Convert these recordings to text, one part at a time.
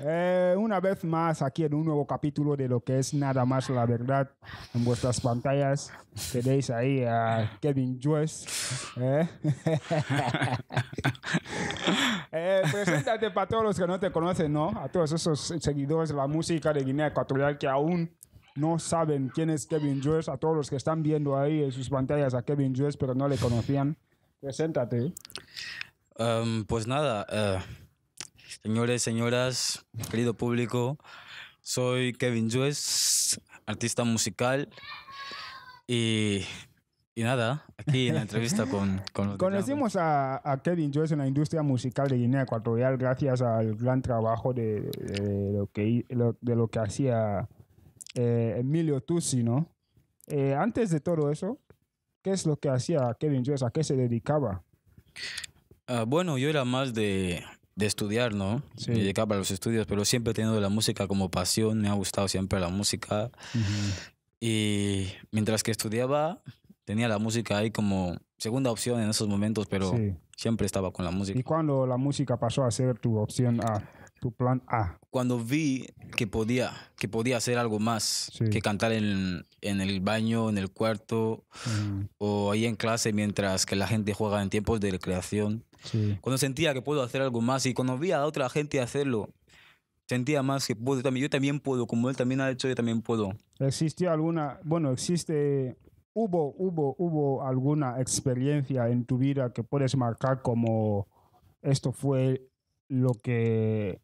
Eh, una vez más, aquí en un nuevo capítulo de lo que es Nada más la verdad en vuestras pantallas. Tenéis ahí a Kevin Joyce. Eh. Eh, preséntate para todos los que no te conocen, ¿no? A todos esos seguidores de la música de Guinea Ecuatorial que aún no saben quién es Kevin Joyce. A todos los que están viendo ahí en sus pantallas a Kevin Joyce, pero no le conocían. Preséntate. Em, pues nada. Señores, señoras, querido público, soy Kevin Juez, artista musical y, nada, aquí en la entrevista con... Conocimos a, Kevin Juez en la industria musical de Guinea Ecuatorial gracias al gran trabajo de, lo, que, de lo que hacía eh, Emilio Tucci, ¿no? Eh, antes de todo eso, ¿qué es lo que hacía Kevin Juez? ¿A qué se dedicaba? Ah, bueno, yo era más de, de estudiar, ¿no? Sí. Me dedicaba a los estudios, pero siempre he tenido la música como pasión, me ha gustado siempre la música. Y mientras que estudiaba, tenía la música ahí como segunda opción en esos momentos, pero siempre estaba con la música. ¿Y cuándo la música pasó a ser tu opción A? plan A? Cuando vi que podía, que podía hacer algo más que cantar en, en, el baño, en el cuarto o ahí en clase mientras que la gente juega en tiempos de recreación. Cuando sentía que puedo hacer algo más y cuando vi a otra gente hacerlo, sentía más que puedo también. Yo también puedo, como él también ha hecho, yo también puedo. ¿Existió alguna, bueno, existe hubo, hubo, hubo alguna experiencia en tu vida que puedes marcar como esto fue lo que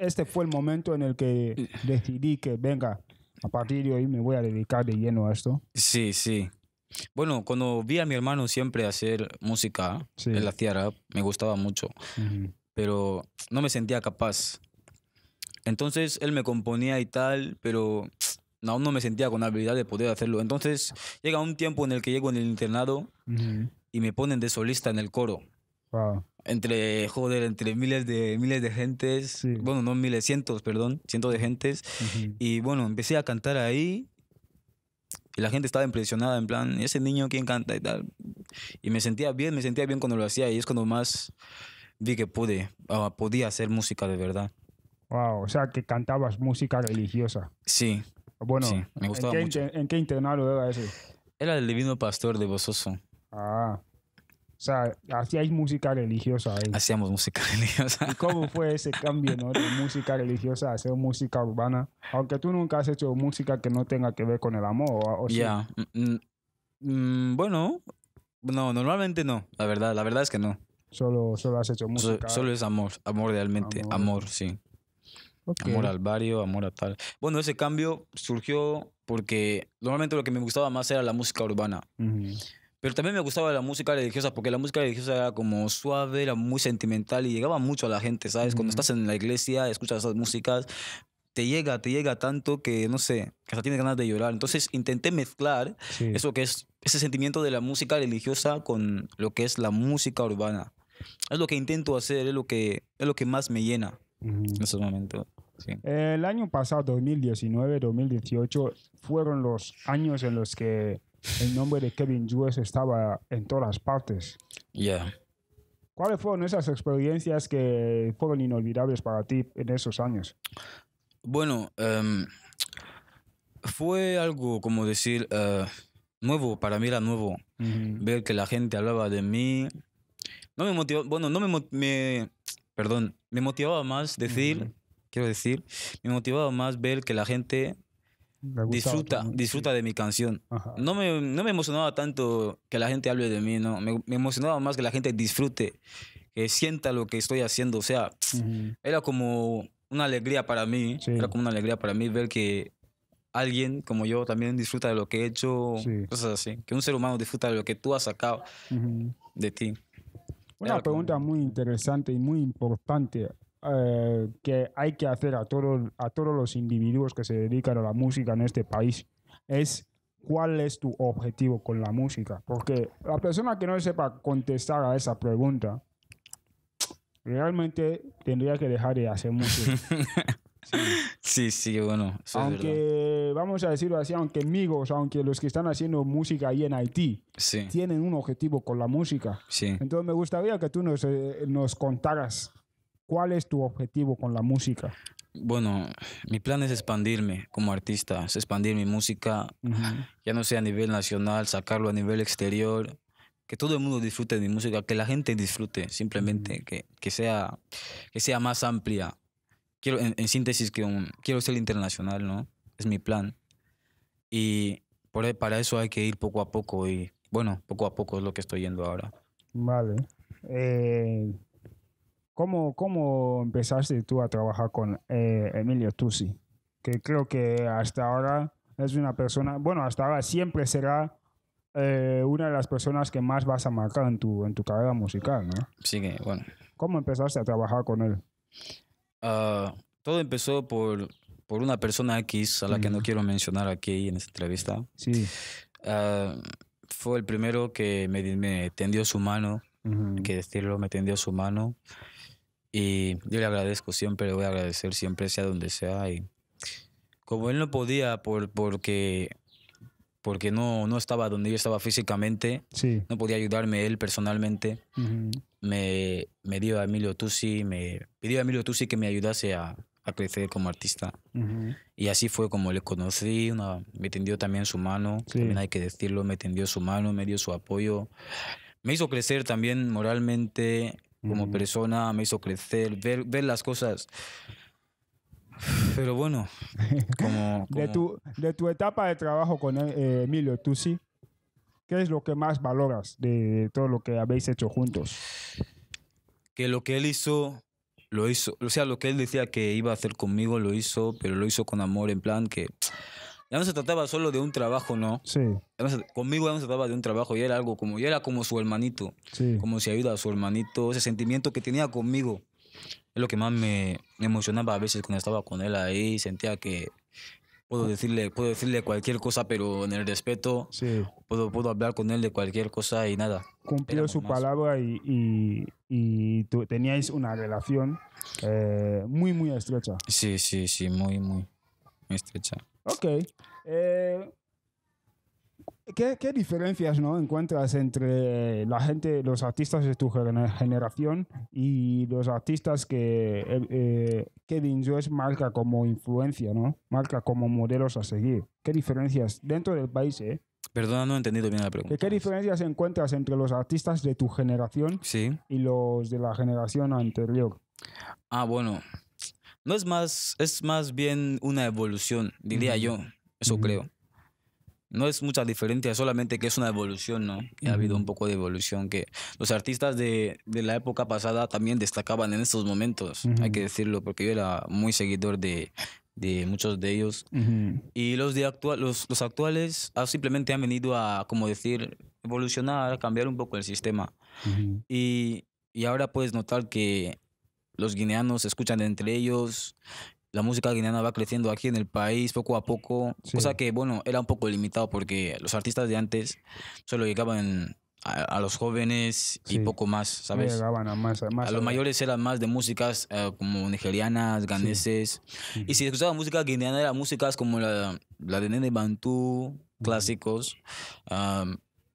este fue el momento en el que decidí que, venga, a partir de hoy me voy a dedicar de lleno a esto. Sí, sí. Bueno, cuando vi a mi hermano siempre hacer música en la Ciara, me gustaba mucho, pero no me sentía capaz. Entonces él me componía y tal, pero aún no me sentía con la habilidad de poder hacerlo. Entonces llega un tiempo en el que llego en el internado y me ponen de solista en el coro. Entre, miles de, miles de gentes, bueno, no miles, cientos, perdón, cientos de gentes. Y bueno, empecé a cantar ahí y la gente estaba impresionada, en plan, ese niño quién canta y tal. Y me sentía bien, me sentía bien cuando lo hacía y es cuando más vi que pude, ah, podía hacer música de verdad. Wow, o sea, que cantabas música religiosa. Sí. Bueno, ¿en, qué ¿en qué internado era ese? Era el Divino Pastor de Bososo. Ah, o sea, hacíais música religiosa. Ahí. Hacíamos música religiosa. ¿Y cómo fue ese cambio, ¿no? De música religiosa a hacer música urbana. Aunque tú nunca has hecho música que no tenga que ver con el amor. ya. Mm, mm, mm, bueno, no, normalmente no. La verdad, la verdad es que no. Solo, solo has hecho música. solo es amor, amor realmente. Amor, sí. Amor al barrio, amor a tal. Bueno, ese cambio surgió porque normalmente lo que me gustaba más era la música urbana. Pero también me gustaba la música religiosa porque la música religiosa era como suave, era muy sentimental y llegaba mucho a la gente, ¿sabes? Cuando estás en la iglesia, escuchas esas músicas, te llega, te llega tanto que, no sé, que hasta tienes ganas de llorar. Entonces intenté mezclar eso que es ese sentimiento de la música religiosa con lo que es la música urbana. Es lo que intento hacer, es lo que, es lo que más me llena en esos momentos. El año pasado, 2019, 2018, fueron los años en los que el nombre de Kevin Jules estaba en todas partes. ¿Cuáles fueron esas experiencias que fueron inolvidables para ti en esos años? Bueno, em, fue algo como decir eh, nuevo, para mí era nuevo. Ver que la gente hablaba de mí. No me motivó, bueno, no me, me perdón, me motivaba más decir, quiero decir, me motivaba más ver que la gente disfruta, disfruta de mi canción. No me, no me emocionaba tanto que la gente hable de mí, no. Me, emocionaba más que la gente disfrute, que sienta lo que estoy haciendo. O sea, era como una alegría para mí. Era como una alegría para mí ver que alguien como yo también disfruta de lo que he hecho, cosas así. Que un ser humano disfruta de lo que tú has sacado de ti. Una pregunta muy interesante y muy importante eh, que hay que hacer a, todos a todos los individuos que se dedican a la música en este país es cuál es tu objetivo con la música. Porque la persona que no sepa contestar a esa pregunta, realmente tendría que dejar de hacer música. Sí, sí, bueno. aunque, vamos a decirlo así, aunque amigos, aunque los que están haciendo música ahí en Haití, tienen un objetivo con la música. Entonces me gustaría que tú nos, eh, nos contaras ¿Cuál es tu objetivo con la música? Bueno, mi plan es expandirme como artista, es expandir mi música, ya no sea a nivel nacional, sacarlo a nivel exterior, que todo el mundo disfrute de mi música, que la gente disfrute, simplemente, que, que sea, que sea más amplia. Quiero, en, síntesis, que quiero ser internacional, ¿no? Es mi plan. Y por, para eso hay que ir poco a poco y, bueno, poco a poco es lo que estoy yendo ahora. Vale. Eh, ¿Cómo, ¿Cómo empezaste tú a trabajar con eh, Emilio Tusi? Que creo que hasta ahora es una persona, bueno, hasta ahora siempre será eh, una de las personas que más vas a marcar en tu, en tu carrera musical, ¿no? Sí, bueno. ¿Cómo empezaste a trabajar con él? Ah, todo empezó por, por, una persona X a la que no quiero mencionar aquí en esta entrevista. Sí. Ah, fue el primero que me, me tendió su mano, que decirlo, me tendió su mano y yo le agradezco siempre, le voy a agradecer siempre, sea donde sea. Y como él no podía, por, porque, porque no, no estaba donde yo estaba físicamente, no podía ayudarme él personalmente, me, me, dio a Emilio Tusi, me pidió a Emilio Tusi que me ayudase a, a crecer como artista. Y así fue como le conocí, me tendió también su mano, también hay que decirlo, me tendió su mano, me dio su apoyo me hizo crecer también moralmente, como persona, me hizo crecer, ver, las cosas. Pero bueno, como, De, tu, de tu etapa de trabajo con eh, Emilio, tú sí, ¿qué es lo que más valoras de, de, todo lo que habéis hecho juntos? Que lo que él hizo, lo hizo, o sea, lo que él decía que iba a hacer conmigo, lo hizo, pero lo hizo con amor, en plan que ya no se trataba solo de un trabajo, ¿no? Sí. conmigo ya no se trataba de un trabajo, ya era algo como, ya era como su hermanito. Como si ayuda a su hermanito, ese sentimiento que tenía conmigo. Es lo que más me emocionaba a veces cuando estaba con él ahí, sentía que puedo decirle, puedo decirle cualquier cosa, pero en el respeto, sí. puedo, puedo hablar con él de cualquier cosa y nada. Cumplió su palabra y, tú, teníais una relación eh, muy, muy estrecha. Sí, sí, sí, muy, muy estrecha. Ok. Eh, ¿qué, diferencias ¿no? encuentras entre la gente, los artistas de tu generación y los artistas que eh, eh Kevin Joyce marca como influencia, ¿no? marca como modelos a seguir? ¿Qué diferencias dentro del país? Eh? Perdona, no he entendido bien la pregunta. ¿Qué diferencias encuentras entre los artistas de tu generación y los de la generación anterior? Ah, bueno, no es más, es más bien una evolución, diría yo, eso creo. No es mucha diferencia, solamente que es una evolución, ¿no? Y ha habido un poco de evolución que los artistas de, la época pasada también destacaban en estos momentos, hay que decirlo, porque yo era muy seguidor de, muchos de ellos. Y los, de los, actuales ah, simplemente han venido a, como decir, evolucionar, cambiar un poco el sistema. y, y, ahora puedes notar que los guineanos se escuchan entre ellos, la música guineana va creciendo aquí en el país poco a poco, cosa que, bueno, era un poco limitado porque los artistas de antes solo llegaban a, los jóvenes y poco más, ¿sabes? llegaban a más, a los mayores eran más de músicas eh, como nigerianas, ganeses, y si escuchaba música guineana eran músicas como la, la de Nene Bantú, clásicos,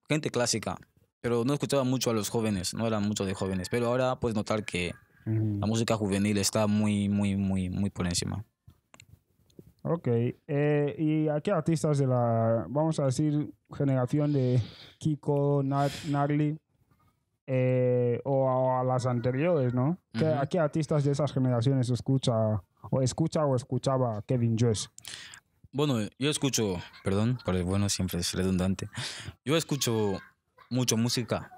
gente clásica. Pero no escuchaba mucho a los jóvenes, no eran mucho de jóvenes. Pero ahora puedes notar que la música juvenil está muy, muy, muy, muy por encima. Ok. Eh, ¿Y a qué artistas de la, vamos a decir, generación de Kiko, Narly, eh, o, a, las anteriores, ¿no? ¿A qué artistas de esas generaciones escucha o escucha o escuchaba Kevin Joyce? Bueno, yo escucho, perdón, pero bueno, siempre es redundante. Yo escucho mucho música.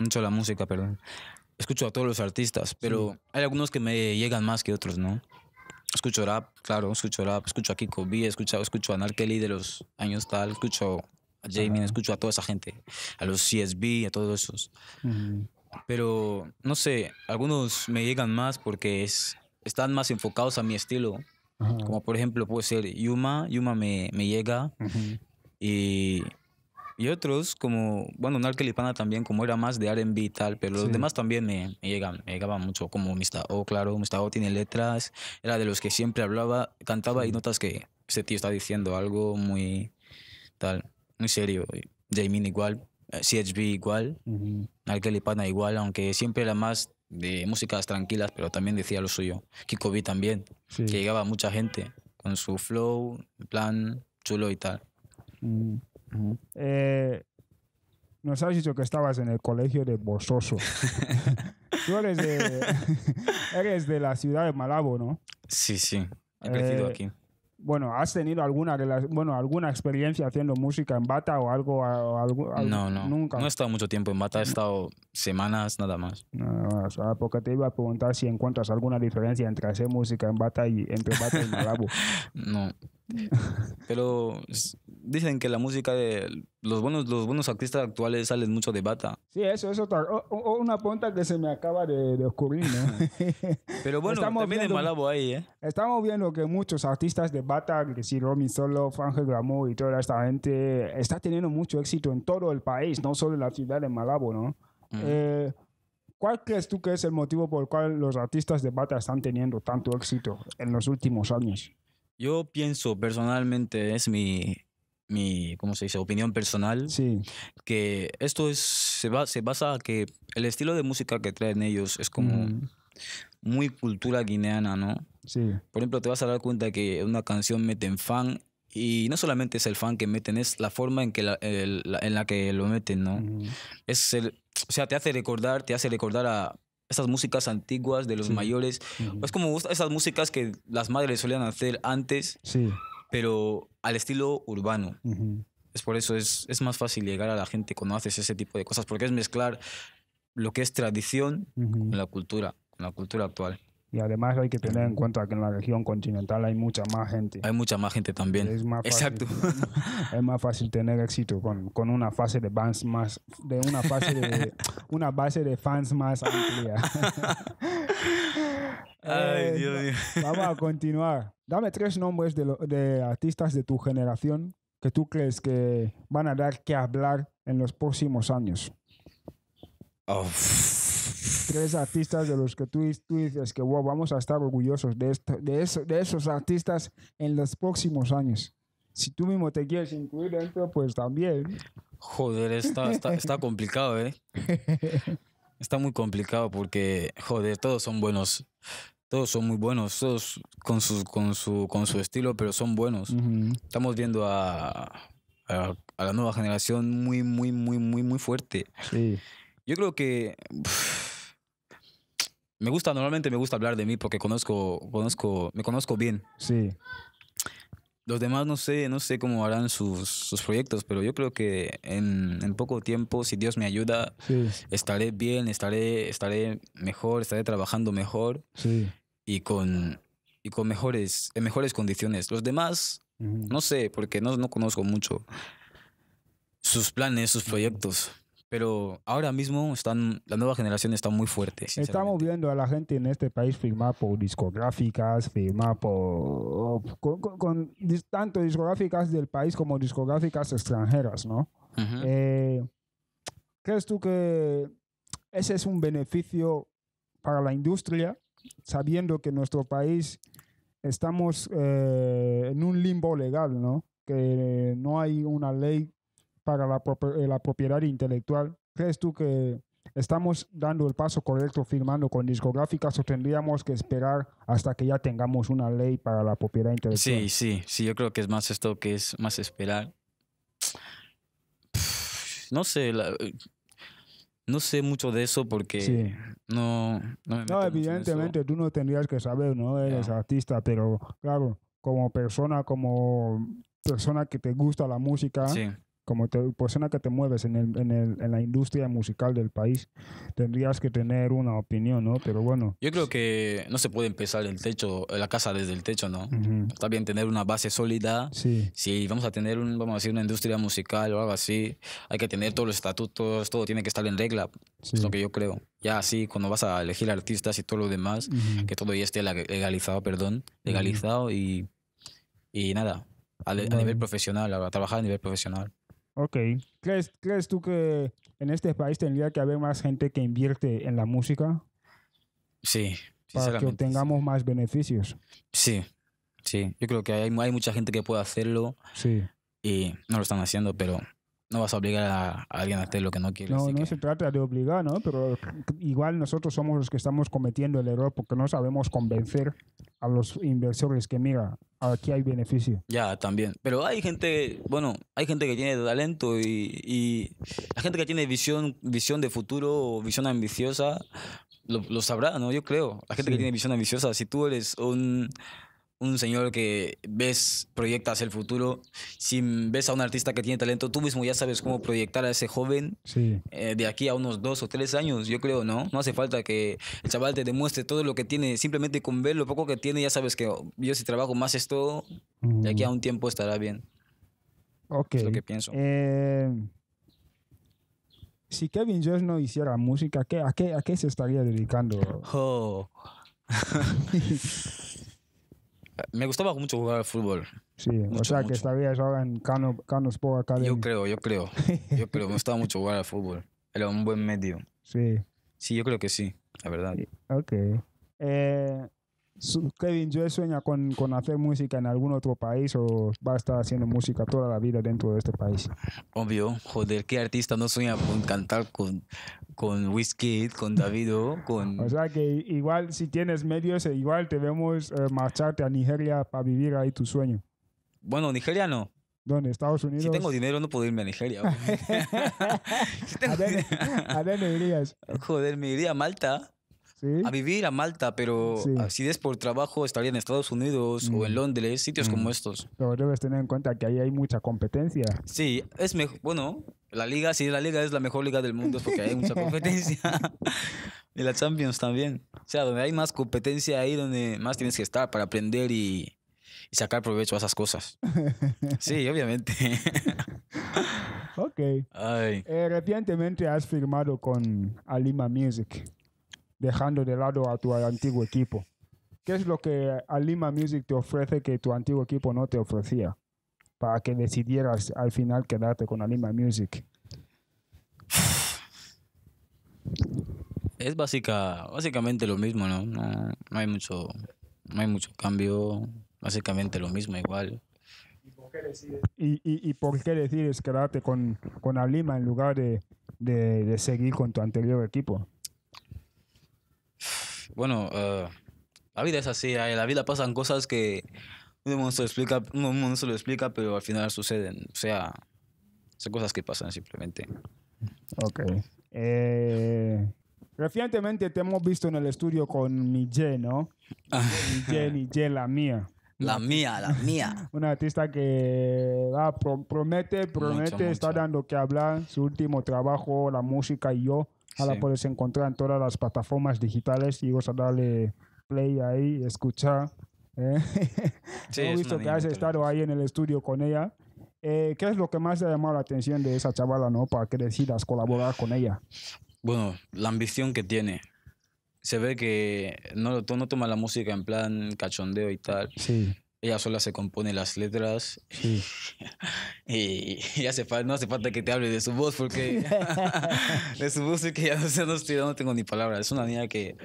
Mucho la música, perdón escucho a todos los artistas, pero hay algunos que me llegan más que otros, ¿no? Escucho rap, claro, escucho rap, escucho a Kiko B, escucho, a a Kelly de los años tal, escucho a Jamie, escucho a toda esa gente, a los CSB, a todos esos. Pero, no sé, algunos me llegan más porque es, están más enfocados a mi estilo. Como por ejemplo puede ser Yuma, Yuma me, me llega y y otros, como, bueno, narquelipana también, como era más de RB y tal, pero los demás también me, me, llegaban, mucho, como Mista O, claro, Mista O tiene letras, era de los que siempre hablaba, cantaba y notas que ese tío está diciendo algo muy tal, muy serio. Jamin igual, eh, CHB igual, uh igual, aunque siempre era más de músicas tranquilas, pero también decía lo suyo. Kiko B también, que llegaba mucha gente con su flow, plan chulo y tal. Eh, nos has dicho que estabas en el colegio de Bososo. Tú eres de, eres de la ciudad de Malabo, ¿no? Sí, sí. He eh, crecido aquí. Bueno, ¿has tenido alguna bueno, alguna experiencia haciendo música en bata o algo? no, no. Nunca. No he estado mucho tiempo en bata, he estado semanas nada más. nada más ah, porque te iba a preguntar si encuentras alguna diferencia entre hacer música en bata y entre bata y malabo. no, Pero dicen que la música de los buenos, los buenos artistas actuales salen mucho de bata. Sí, eso es otra. una punta que se me acaba de, de ocurrir. Pero bueno, estamos también en Malabo ahí, ¿eh? Estamos viendo que muchos artistas de bata, que si Romy Solo, Ángel Gramo y toda esta gente, está teniendo mucho éxito en todo el país, no solo en la ciudad de Malabo, ¿no? Eh, ¿Cuál crees tú que es el motivo por el cual los artistas de bata están teniendo tanto éxito en los últimos años? Yo pienso personalmente, es mi, mi ¿cómo se dice? Opinión personal. Que esto es, se, basa a que el estilo de música que traen ellos es como mm. muy cultura guineana, ¿no? Sí. Por ejemplo, te vas a dar cuenta que una canción meten fan y no solamente es el fan que meten, es la forma en, que la, en la que lo meten, ¿no? Mm. Es el, o sea, te hace recordar, te hace recordar a, esas músicas antiguas de los mayores. Es como esas músicas que las madres solían hacer antes, pero al estilo urbano. Es por eso, es, más fácil llegar a la gente cuando haces ese tipo de cosas, porque es mezclar lo que es tradición con la cultura, con la cultura actual. Y además hay que tener en cuenta que en la región continental hay mucha más gente. Hay mucha más gente también. Exacto. es más fácil tener éxito con, una fase de fans más, de una fase de una base de fans más amplia. Ay, eh, Dios mío. Vamos a continuar. Dame tres nombres de, artistas de tu generación que tú crees que van a dar que hablar en los próximos años. Oh tres artistas de los que tú, tú dices que wow, vamos a estar orgullosos de, esto, de, esos artistas en los próximos años. Si tú mismo te quieres incluir dentro, pues también. Joder, está, complicado, ¿eh? Está muy complicado porque, joder, todos son buenos todos son muy buenos, todos con su, con su, con su estilo, pero son buenos. Estamos viendo a, la nueva generación muy, muy, muy, muy, muy fuerte. Yo creo que me gusta, normalmente me gusta hablar de mí porque conozco, conozco, me conozco bien. Sí. Los demás no sé, no sé cómo harán sus, proyectos, pero yo creo que en, poco tiempo, si Dios me ayuda, estaré bien, estaré, estaré mejor, estaré trabajando mejor y con, y con mejores, en mejores condiciones. Los demás, no sé, porque no, no conozco mucho sus planes, sus proyectos. Pero ahora mismo están, la nueva generación está muy fuerte. Estamos viendo a la gente en este país firmar por discográficas, firmar por. Con, tanto discográficas del país como discográficas extranjeras, ¿no? Eh, ¿Crees tú que ese es un beneficio para la industria, sabiendo que nuestro país estamos eh, en un limbo legal, ¿no? Que no hay una ley para eh, la, propiedad intelectual, ¿crees tú que estamos dando el paso correcto firmando con discográficas o tendríamos que esperar hasta que ya tengamos una ley para la propiedad intelectual? Sí, sí, sí, yo creo que es más esto que es más esperar. No sé, no sé mucho de eso porque no... No, evidentemente tú no tendrías que saber, ¿no? Eres artista, pero claro, como persona, como persona que te gusta la música, sí como persona que te mueves en, el, en, el, en, la industria musical del país, tendrías que tener una opinión, ¿no? Pero bueno. Yo creo que no se puede empezar el techo, la casa desde el techo, ¿no? Está bien tener una base sólida. Sí. Si vamos a tener, un, vamos a decir, una industria musical o algo así, hay que tener todos los estatutos, todo tiene que estar en regla. Es lo que yo creo. Ya así, cuando vas a elegir artistas y todo lo demás, que todo ya esté legalizado, perdón, legalizado y, y nada, a nivel profesional, a trabajar a nivel profesional. Ok. ¿Crees, ¿Crees tú que en este país tendría que haber más gente que invierte en la música? Sí. Para que obtengamos más beneficios. Sí, sí. Yo creo que hay, hay mucha gente que puede hacerlo. Sí. Y no lo están haciendo, pero no vas a obligar a, alguien a hacer lo que no quiere. No, no se trata de obligar, ¿no? Pero igual nosotros somos los que estamos cometiendo el error porque no sabemos convencer a los inversores que, mira, aquí hay beneficio. Ya, también. Pero hay gente, bueno, hay gente que tiene talento y, la gente que tiene visión, visión de futuro, visión ambiciosa, lo, sabrá, ¿no? Yo creo. La gente que tiene visión ambiciosa, si tú eres un un señor que ves, proyectas el futuro. Si ves a un artista que tiene talento, tú mismo ya sabes cómo proyectar a ese joven eh, de aquí a unos dos o tres años, yo creo, ¿no? No hace falta que el chaval te demuestre todo lo que tiene, simplemente con ver lo poco que tiene, ya sabes que yo si trabajo más esto, de aquí a mm. un tiempo estará bien. Ok. lo que pienso. Eh, si Kevin Jones no hiciera música, qué, a qué, a qué se estaría dedicando? Oh. Me gustaba mucho jugar al fútbol. Sí, o sea que todavía ahora en Cano, Cano Sport Academy. Yo creo, yo creo. Yo creo, me gustaba mucho jugar al fútbol. Era un buen medio. Sí. Sí, yo creo que sí, la verdad. Ok. Eh, Kevin, ¿yo sueña con, con, hacer música en algún otro país o va a estar haciendo música toda la vida dentro de este país? Obvio, joder, ¿qué artista no sueña con cantar con, con Whiskey, con Davido? Con... O sea que igual si tienes medios, eh, igual te vemos eh, marcharte a Nigeria para vivir ahí tu sueño. Bueno, Nigeria no, ¿Dónde? ¿Estados Unidos? Si tengo dinero, no puedo irme a Nigeria. ¿A dónde irías? Joder, me iría a Malta a vivir a Malta, pero si es por trabajo estaría en Estados Unidos o en mm. Londres, sitios mm. como estos. Pero debes tener en cuenta que ahí hay mucha competencia. Sí, es mejor, bueno, la liga, si la liga es la mejor liga del mundo porque hay mucha competencia. y la Champions también. O sea, donde hay más competencia ahí, donde más tienes que estar para aprender y, sacar provecho a esas cosas. Sí, obviamente. ok. Ay. Eh, recientemente has firmado con Alima Music dejando de lado a tu antiguo equipo. ¿Qué es lo que Alima Music te ofrece que tu antiguo equipo no te ofrecía? Para que decidieras al final quedarte con Alima Music. Es básica, básicamente lo mismo, ¿no? ¿no? hay mucho, no hay mucho cambio, básicamente lo mismo igual. ¿Y por qué decides, quedarte con, Alima en lugar de, de seguir con tu anterior equipo? bueno, eh, la vida es así, en ¿eh? la vida pasan cosas que uno se explica, no se lo explica, pero al final suceden. O sea, son cosas que pasan simplemente. Ok. Eh, recientemente te hemos visto en el estudio con Mijé, ¿no? Mijé, Y, la mía. La mía, la mía. Una artista que ah, promete, promete, está dando que hablar. Su último trabajo, la música y yo Ahora puedes encontrar en todas las plataformas digitales y vas a darle play ahí, escuchar. ¿eh? He visto que has estado ahí en el estudio con ella. Eh, ¿Qué es lo que más te ha llamado la atención de esa chavala, no? Para que decidas colaborar con ella. Bueno, la ambición que tiene. Se ve que no, no toma la música en plan cachondeo y tal. Sí ella sola se compone las letras y, hace no hace falta que te hable de su voz porque de su voz es que ya no, estoy, tengo ni palabras. Es una niña que,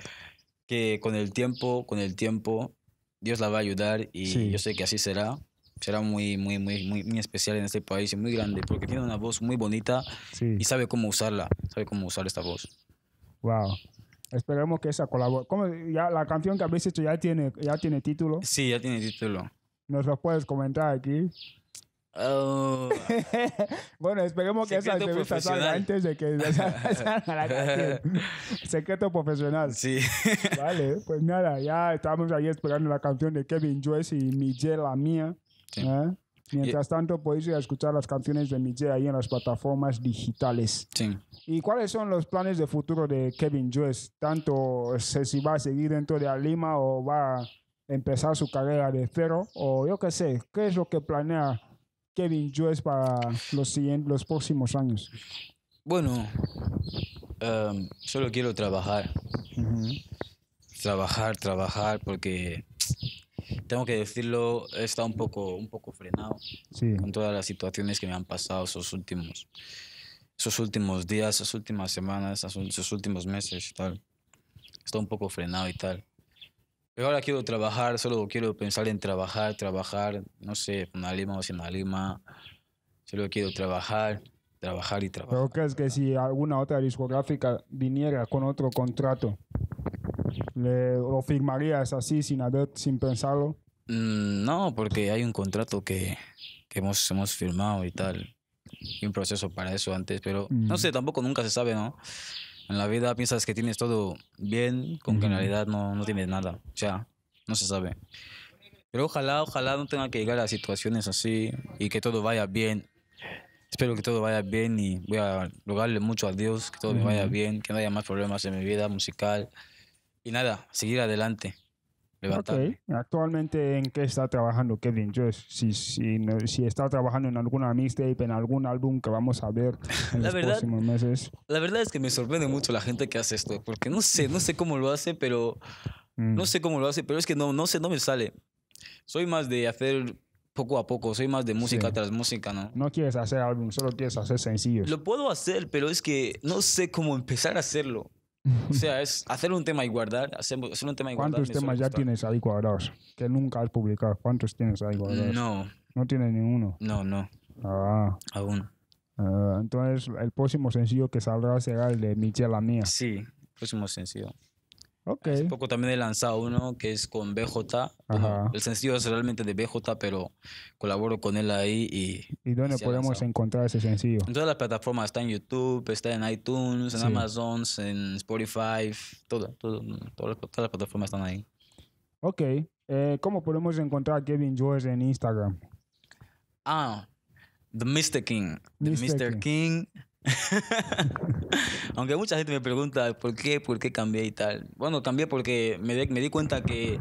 que con el tiempo, con el tiempo, Dios la va a ayudar y yo sé que así será. Será muy, muy, muy, muy, muy especial en este país y muy grande porque tiene una voz muy bonita y sabe cómo usarla, sabe cómo usar esta voz. Wow. Esperemos que esa colaboración. Ya, la canción que habéis hecho ya tiene, ya tiene título. Sí, ya tiene título. Nos lo puedes comentar aquí. Oh. bueno, esperemos que esa entrevista salga antes de que salga la canción. Secreto profesional. Sí. vale, pues nada, ya estamos ahí esperando la canción de Kevin Joyce y Miguel, la mía. Sí. ¿eh? Mientras tanto, podéis ir a escuchar las canciones de Mijé ahí en las plataformas digitales. Sí. ¿Y cuáles son los planes de futuro de Kevin Joyce? Tanto sé si va a seguir dentro de Lima o va a empezar su carrera de cero, o yo qué sé, ¿qué es lo que planea Kevin Joyce para los, los próximos años? Bueno, um, solo quiero trabajar. Trabajar, trabajar, porque tengo que decirlo, he estado un poco, un poco frenado con todas las situaciones que me han pasado esos últimos, esos últimos días, esas últimas semanas, esos últimos meses y tal. He un poco frenado y tal. Pero ahora quiero trabajar, solo quiero pensar en trabajar, trabajar, no sé, una Lima o sin Lima. Solo quiero trabajar, trabajar y trabajar. ¿Pero crees que si alguna otra discográfica viniera con otro contrato, ¿Le, ¿Lo firmarías así sin, haber, sin pensarlo? Mm, no, porque hay un contrato que, que hemos, hemos firmado y tal. Y un proceso para eso antes, pero no mm. sé, tampoco nunca se sabe, ¿no? En la vida piensas que tienes todo bien, con que en realidad no, no tienes nada. O sea, no se sabe. Pero ojalá, ojalá no tenga que llegar a situaciones así y que todo vaya bien. Espero que todo vaya bien y voy a rogarle mucho a Dios que todo me vaya bien, que no haya más problemas en mi vida musical, y nada, seguir adelante. Okay. Actualmente, ¿en qué está trabajando Kevin Yo Si, si, si, está trabajando en alguna mixtape, en algún álbum que vamos a ver en los próximos meses. La verdad es que me sorprende mucho la gente que hace esto, porque no sé, no sé cómo lo hace, pero. Mm. No sé cómo lo hace, pero es que no, no sé, no me sale. Soy más de hacer poco a poco, soy más de música tras música, ¿no? No quieres hacer álbum, solo quieres hacer sencillos. Lo puedo hacer, pero es que no sé cómo empezar a hacerlo. O sea, es hacer un tema y guardar. Hacer, tema ¿Cuántos temas ya tienes ahí cuadrados? Que nunca has publicado. ¿Cuántos tienes ahí cuadrados? No. No tienes ninguno. No, no. Ah. ah entonces, el próximo sencillo que saldrá será el de Michelle La Mía. Sí, próximo sencillo. Okay. poco también he lanzado uno que es con BJ. el sencillo es realmente de BJ, pero colaboro con él ahí. ¿Y, dónde podemos encontrar ese sencillo? En todas las plataformas. Está en YouTube, está en iTunes, en Amazon, en Spotify. Todo, todas, las plataformas están ahí. Ok. Eh, ¿Cómo podemos encontrar a Kevin George en Instagram? Ah, The Mr. King. The Mr. King Aunque mucha gente me pregunta por qué, por qué cambié y tal. Bueno, cambié porque me, di cuenta que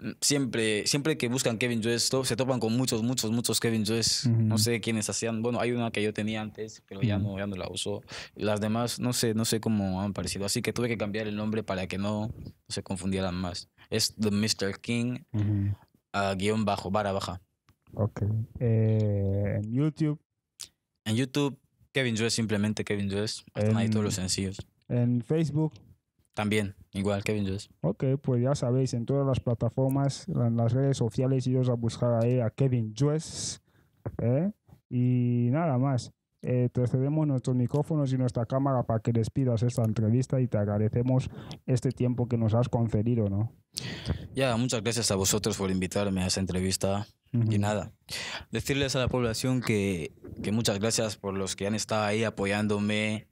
mm, siempre, siempre que buscan Kevin Joyce, se topan con muchos, muchos, muchos Kevin Joyce. No sé quiénes hacían. Bueno, hay una que yo tenía antes, pero ya no, la uso. Las demás, no sé, no sé cómo han parecido. Así que tuve que cambiar el nombre para que no, se confundieran más. Es The Mr. King, ah, guión bajo, vara baja. Ok. Eh, en YouTube. En YouTube Kevin Juez, simplemente Kevin Juez, Están ahí todos los sencillos. En Facebook. También, igual Kevin Juez. Ok, pues ya sabéis, en todas las plataformas, en las redes sociales, iros a buscar ahí a Kevin Juez, ¿eh? Y nada más. Eh, te cedemos nuestros micrófonos y nuestra cámara para que despidas esta entrevista y te agradecemos este tiempo que nos has concedido, ¿no? Ya, muchas gracias a vosotros por invitarme a esta entrevista. Y nada, decirles a la población que, muchas gracias por los que han estado ahí apoyándome.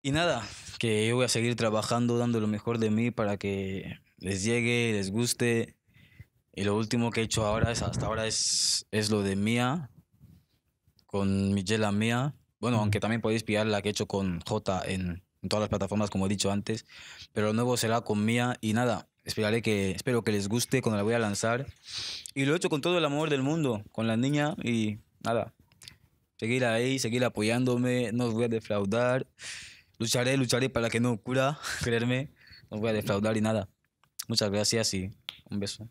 Y nada, que yo voy a seguir trabajando, dando lo mejor de mí para que les llegue, les guste. Y lo último que he hecho ahora es, hasta ahora es, es lo de Mía, con Michela Mía. Bueno, aunque también podéis pillar la que he hecho con J en, en todas las plataformas, como he dicho antes. Pero lo nuevo será con Mía. Y nada, que, espero que les guste cuando la voy a lanzar. Y lo he hecho con todo el amor del mundo, con la niña y nada. Seguir ahí, seguir apoyándome, no os voy a defraudar. Lucharé, lucharé para que no ocurra, creerme, no voy a defraudar y nada. Muchas gracias y un beso.